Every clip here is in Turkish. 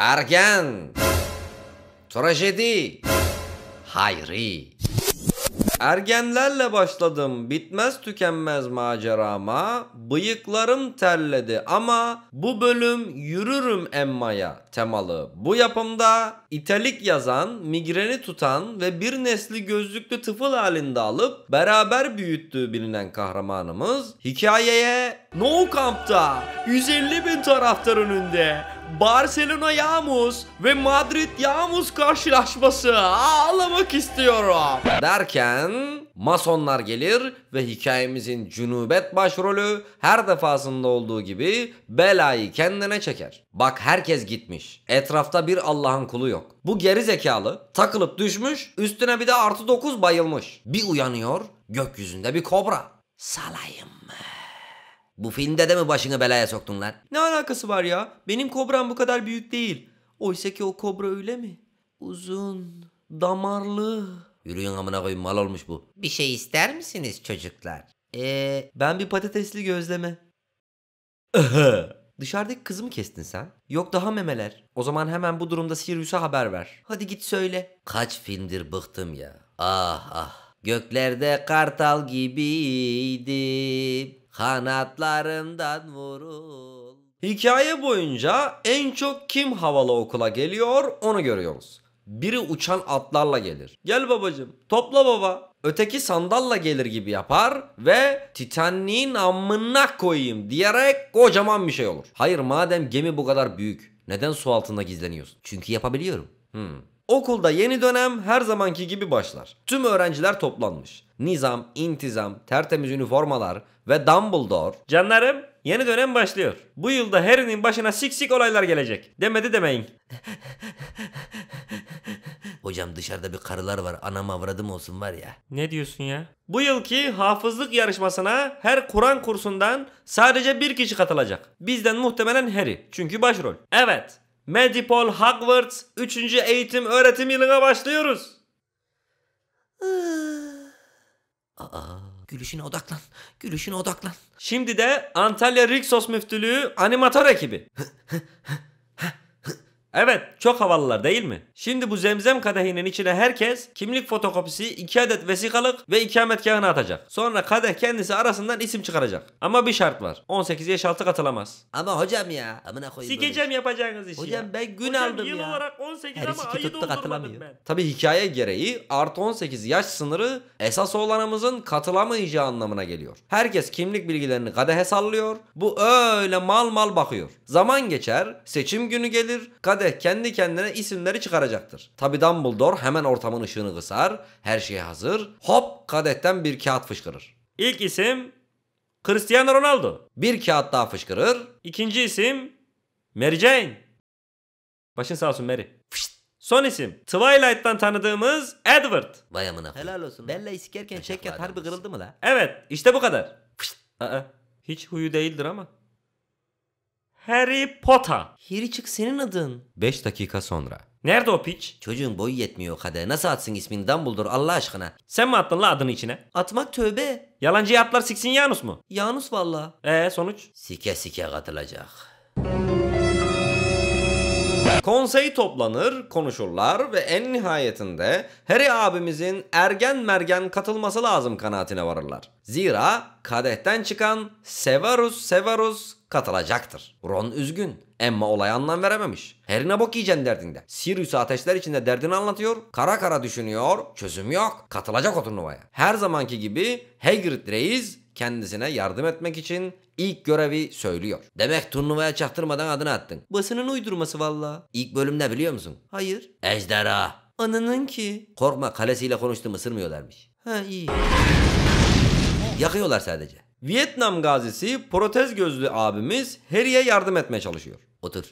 Argan, Trajedi Hayri Ergenlerle başladım bitmez tükenmez macerama. Bıyıklarım terledi ama bu bölüm yürürüm emmaya temalı. Bu yapımda italik yazan, migreni tutan ve bir nesli gözlüklü tıfıl halinde alıp beraber büyüttüğü bilinen kahramanımız hikayeye No Camp'ta 150 bin taraftar önünde Barcelona Yağmuz ve Madrid Yağmuz karşılaşması ağlamak istiyorum. Derken Masonlar gelir ve hikayemizin cunubet başrolü her defasında olduğu gibi belayı kendine çeker. Bak herkes gitmiş. Etrafta bir Allah'ın kulu yok. Bu geri zekalı takılıp düşmüş üstüne bir de artı 9 bayılmış. Bir uyanıyor gökyüzünde bir kobra. Salayım mı? Bu filmde de mi başını belaya soktun lan? Ne alakası var ya? Benim kobram bu kadar büyük değil. Oysa ki o kobra öyle mi? Uzun, damarlı. Yürüyün amına koyun mal olmuş bu. Bir şey ister misiniz çocuklar? Ee, ben bir patatesli gözleme. Dışarıdaki kızı mı kestin sen? Yok daha memeler. O zaman hemen bu durumda Sirius'a haber ver. Hadi git söyle. Kaç filmdir bıktım ya. Ah ah. Göklerde kartal gibiydim kanatlarımdan vurul. Hikaye boyunca en çok kim havalı okula geliyor onu görüyoruz. Biri uçan atlarla gelir. Gel babacım topla baba. Öteki sandalla gelir gibi yapar ve Titanik'in amına koyayım diyerek kocaman bir şey olur. Hayır madem gemi bu kadar büyük neden su altında gizleniyorsun? Çünkü yapabiliyorum. Hmm. Okulda yeni dönem her zamanki gibi başlar. Tüm öğrenciler toplanmış. Nizam, intizam, tertemiz üniformalar ve Dumbledore. Canlarım yeni dönem başlıyor. Bu yılda Harry'nin başına sik sik olaylar gelecek. Demedi demeyin. Hocam dışarıda bir karılar var anam avradım olsun var ya. Ne diyorsun ya? Bu yılki hafızlık yarışmasına her Kur'an kursundan sadece bir kişi katılacak. Bizden muhtemelen Harry çünkü başrol. Evet Medipol Hogwarts 3. eğitim öğretim yılına başlıyoruz. Aa, gülüşüne odaklan. Gülüşüne odaklan. Şimdi de Antalya Rixos Müftülüğü animatör ekibi. Evet çok havalılar değil mi? Şimdi bu zemzem kadehinin içine herkes kimlik fotokopisi, 2 adet vesikalık ve ikametgahını atacak. Sonra kadeh kendisi arasından isim çıkaracak. Ama bir şart var. 18 yaş altı katılamaz. Ama hocam ya. Amına koyayım. Sikeceğim yapacağınız işi Hocam ya. ben gün hocam, aldım yıl ya. olarak 18 Her ama ayı katılamıyor. ben. Tabi hikaye gereği artı 18 yaş sınırı esas olanımızın katılamayacağı anlamına geliyor. Herkes kimlik bilgilerini kadehe sallıyor. Bu öyle mal mal bakıyor. Zaman geçer. Seçim günü gelir. Kadeh kadeh kendi kendine isimleri çıkaracaktır. Tabi Dumbledore hemen ortamın ışığını kısar, her şey hazır. Hop kadetten bir kağıt fışkırır. İlk isim Cristiano Ronaldo. Bir kağıt daha fışkırır. İkinci isim Mary Jane. Başın sağ olsun Mary. Fışt. Son isim Twilight'tan tanıdığımız Edward. Vay amına. Helal olsun. Bella sikerken Şevket harbi kırıldı mı la? Evet işte bu kadar. Fışt. Aa, hiç huyu değildir ama. Harry Potter. Hiricik senin adın. 5 dakika sonra. Nerede o piç? Çocuğun boyu yetmiyor kade. Nasıl atsın ismini Dumbledore Allah aşkına? Sen mi attın la adını içine? Atmak tövbe. Yalancı atlar siksin Yanus mu? Yanus valla. E ee, sonuç? Sike sike katılacak. Konsey toplanır, konuşurlar ve en nihayetinde Harry abimizin ergen mergen katılması lazım kanaatine varırlar. Zira kadehten çıkan Severus Severus katılacaktır. Ron üzgün. Emma olaya anlam verememiş. Harry'ne bok yiyeceksin derdinde. Sirius ateşler içinde derdini anlatıyor. Kara kara düşünüyor. Çözüm yok. Katılacak o turnuvaya. Her zamanki gibi Hagrid reis kendisine yardım etmek için ilk görevi söylüyor. Demek turnuvaya çaktırmadan adını attın. Basının uydurması valla. İlk bölüm ne biliyor musun? Hayır. Ejderha. Ananın ki. Korkma kalesiyle konuştum ısırmıyorlarmış. Ha iyi. Yakıyorlar sadece. Vietnam gazisi protez gözlü abimiz Harry'e yardım etmeye çalışıyor. Otur.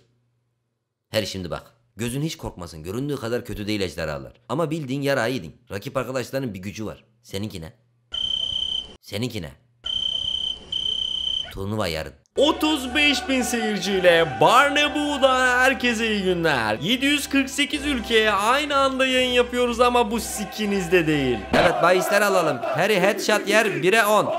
Her şimdi bak. Gözün hiç korkmasın. Göründüğü kadar kötü değil ejderhalar. Ama bildiğin yara yedin. Rakip arkadaşların bir gücü var. Seninki ne? Seninki ne? turnuva yarın. 35 bin seyirciyle Barnebu'da herkese iyi günler. 748 ülkeye aynı anda yayın yapıyoruz ama bu sikinizde değil. Evet bahisler alalım. Harry headshot yer 1'e 10.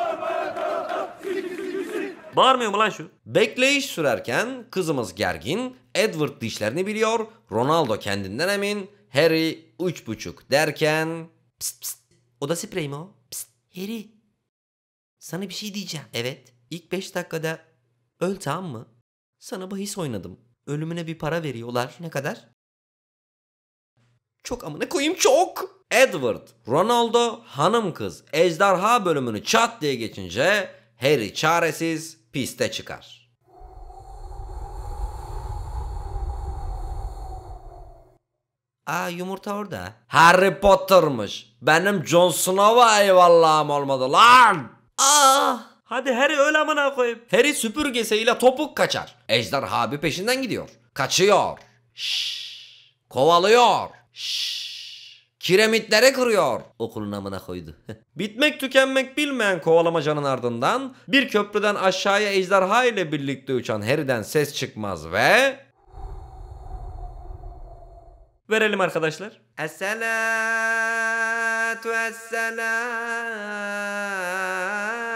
Bağırmıyor mu lan şu? Bekleyiş sürerken kızımız gergin, Edward dişlerini biliyor, Ronaldo kendinden emin, Harry 3.5 derken... Pst pst, oda spreyi mi o? Pst, Harry, sana bir şey diyeceğim. Evet. İlk 5 dakikada öl tamam mı? Sana bahis oynadım. Ölümüne bir para veriyorlar. Ne kadar? Çok amına koyayım çok. Edward, Ronaldo, hanım kız, ejderha bölümünü çat diye geçince Harry çaresiz piste çıkar. Aa yumurta orada. Harry Potter'mış. Benim John Snow'a eyvallahım olmadı lan. Ah! Hadi Harry öl amına koyayım. Harry süpürgesiyle topuk kaçar. Ejderha bir peşinden gidiyor. Kaçıyor. Şşş. Kovalıyor. Şşş. Kiremitleri kırıyor. Okulun amına koydu. Bitmek tükenmek bilmeyen kovalamacanın ardından bir köprüden aşağıya ejderha ile birlikte uçan Harry'den ses çıkmaz ve... Verelim arkadaşlar. Esselatu esselam.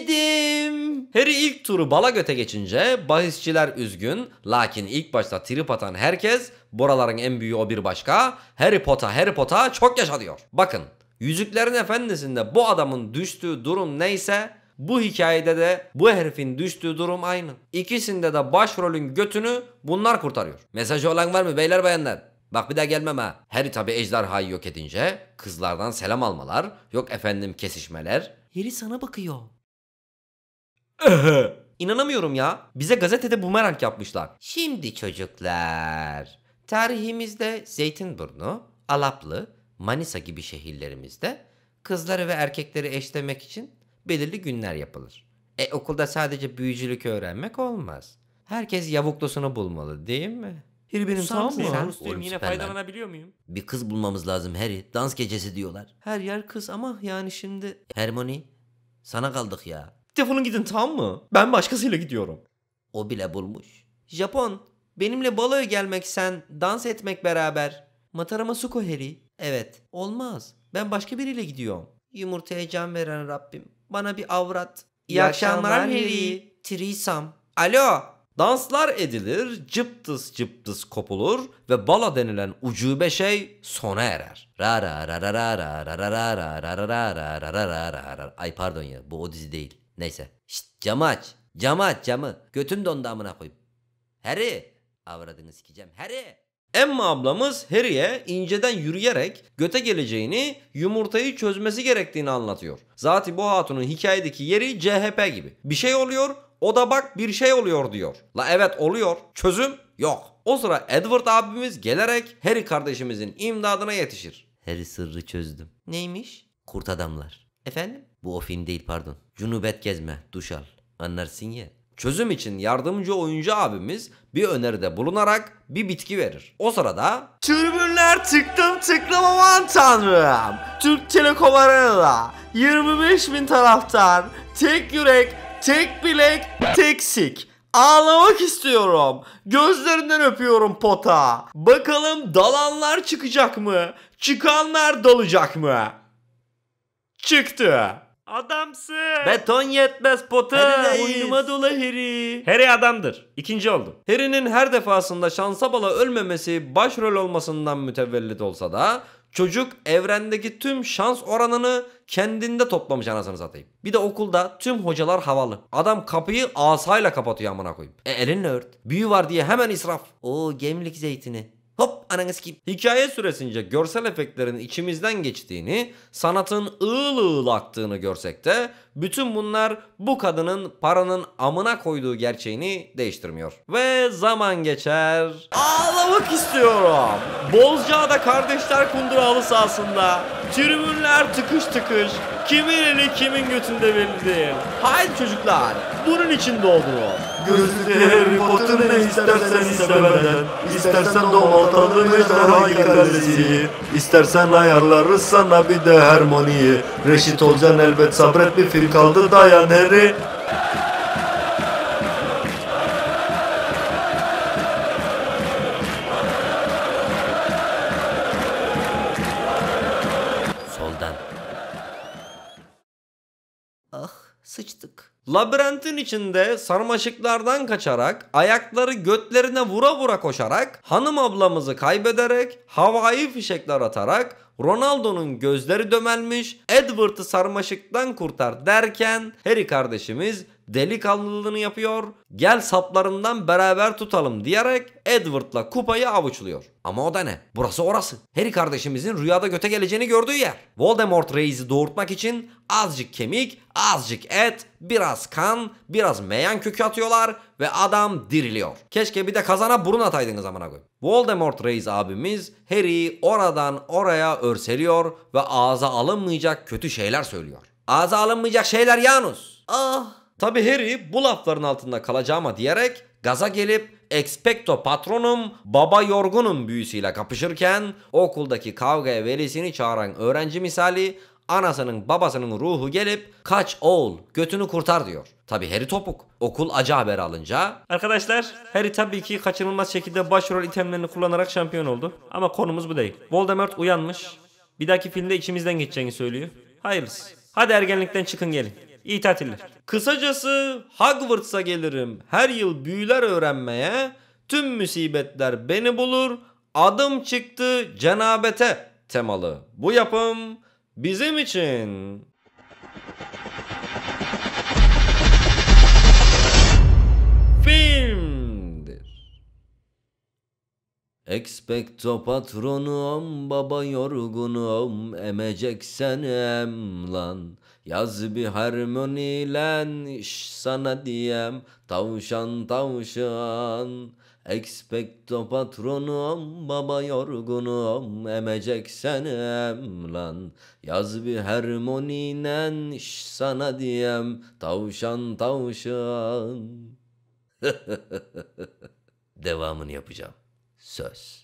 Bilemedim. Harry ilk turu bala göte geçince bahisçiler üzgün. Lakin ilk başta trip atan herkes buraların en büyüğü o bir başka. Harry Potter Harry Potter çok yaşa diyor. Bakın Yüzüklerin Efendisi'nde bu adamın düştüğü durum neyse bu hikayede de bu herifin düştüğü durum aynı. İkisinde de başrolün götünü bunlar kurtarıyor. Mesajı olan var mı beyler bayanlar? Bak bir daha gelmem ha. Harry tabi ejderhayı yok edince kızlardan selam almalar, yok efendim kesişmeler. Harry sana bakıyor. İnanamıyorum ya. Bize gazetede bumerang yapmışlar. Şimdi çocuklar. Tarihimizde Zeytinburnu, Alaplı, Manisa gibi şehirlerimizde kızları ve erkekleri eşlemek için belirli günler yapılır. E okulda sadece büyücülük öğrenmek olmaz. Herkes yavuklusunu bulmalı değil mi? Harry benim Susar mı? Sen Oğlum, yine faydalanabiliyor muyum? Bir kız bulmamız lazım Harry. Dans gecesi diyorlar. Her yer kız ama yani şimdi... Hermione sana kaldık ya. Defolun gidin tamam mı? Ben başkasıyla gidiyorum. O bile bulmuş. Japon, benimle baloya gelmek sen, dans etmek beraber. Matarama Suko Heri. Evet, olmaz. Ben başka biriyle gidiyorum. Yumurtaya can veren Rabbim. Bana bir avrat. İyi, İyi akşamlar Heri. Trisam. Alo. Danslar edilir, cıptıs cıptıs kopulur ve bala denilen ucube şey sona erer. Ra ra ra ra ra ra ra ra ra ra ra ra ra ra ra ra Ay pardon ya bu o dizi değil. Neyse. Şşt camı aç. Camı aç camı. Götüm dondu amına koyayım. Harry. Avradını sikeceğim. Harry. Emma ablamız Harry'e inceden yürüyerek göte geleceğini, yumurtayı çözmesi gerektiğini anlatıyor. Zati bu hatunun hikayedeki yeri CHP gibi. Bir şey oluyor, o da bak bir şey oluyor diyor. La evet oluyor. Çözüm yok. O sıra Edward abimiz gelerek Harry kardeşimizin imdadına yetişir. Harry sırrı çözdüm. Neymiş? Kurt adamlar. Efendim? Bu o film değil pardon. Cunubet gezme, duş al. Anlarsın ya. Çözüm için yardımcı oyuncu abimiz bir öneride bulunarak bir bitki verir. O sırada Türbünler tıktım tıklım aman tanrım. Türk Telekom Arena'da 25 bin taraftar tek yürek, tek bilek, tek Ağlamak istiyorum. Gözlerinden öpüyorum pota. Bakalım dalanlar çıkacak mı? Çıkanlar dalacak mı? Çıktı. Adamsın. Beton yetmez pota. Harry'deyiz. Boynuma dola Harry. Harry adamdır. İkinci oldum. Harry'nin her defasında şansa bala ölmemesi başrol olmasından mütevellit olsa da çocuk evrendeki tüm şans oranını kendinde toplamış anasını satayım. Bir de okulda tüm hocalar havalı. Adam kapıyı asayla kapatıyor amına koyayım. E elinle ört. Büyü var diye hemen israf. O gemlik zeytini ananı sikeyim. Hikaye süresince görsel efektlerin içimizden geçtiğini, sanatın ığıl ığıl aktığını görsek de bütün bunlar bu kadının paranın amına koyduğu gerçeğini değiştirmiyor. Ve zaman geçer. Ağlamak istiyorum. Bozcaada Kardeşler Kunduralı sahasında tribünler tıkış tıkış. Kimin eli kimin götünde belli değil. Haydi çocuklar bunun için doğdunuz. Göster potunu istersen istemeden İstersen domaltalını ejderha kendisi İstersen ayarlarız sana bir de harmoniyi Reşit olacaksın elbet sabret bir film kaldı dayan heri Labirentin içinde sarmaşıklardan kaçarak, ayakları götlerine vura vura koşarak, hanım ablamızı kaybederek, havai fişekler atarak, Ronaldo'nun gözleri dömelmiş, Edward'ı sarmaşıktan kurtar derken Harry kardeşimiz delikanlılığını yapıyor. Gel saplarından beraber tutalım diyerek Edward'la kupayı avuçluyor. Ama o da ne? Burası orası. Harry kardeşimizin rüyada göte geleceğini gördüğü yer. Voldemort reisi doğurtmak için azıcık kemik, azıcık et, biraz kan, biraz meyan kökü atıyorlar ve adam diriliyor. Keşke bir de kazana burun ataydınız amına koyayım. Voldemort reis abimiz Harry'i oradan oraya örseliyor ve ağza alınmayacak kötü şeyler söylüyor. Ağza alınmayacak şeyler Yanus. Ah Tabi Harry bu lafların altında kalacağıma diyerek gaza gelip Expecto Patronum Baba yorgunun büyüsüyle kapışırken okuldaki kavgaya velisini çağıran öğrenci misali anasının babasının ruhu gelip kaç oğul götünü kurtar diyor. Tabi Harry topuk. Okul acı haber alınca. Arkadaşlar Harry tabii ki kaçınılmaz şekilde başrol itemlerini kullanarak şampiyon oldu. Ama konumuz bu değil. Voldemort uyanmış. Bir dahaki filmde içimizden geçeceğini söylüyor. Hayırlısı. Hadi ergenlikten çıkın gelin. İyi tatiller. Kısacası Hogwarts'a gelirim. Her yıl büyüler öğrenmeye. Tüm musibetler beni bulur. Adım çıktı cenabete temalı. Bu yapım bizim için film Expecto patronum baba yorgunum emeceksen lan. Yaz bir harmonilen iş sana diyem tavşan tavşan Expecto patronum baba yorgunum emeceksen lan. Yaz bir harmoninen iş sana diyem tavşan tavşan Devamını yapacağım. Jesus.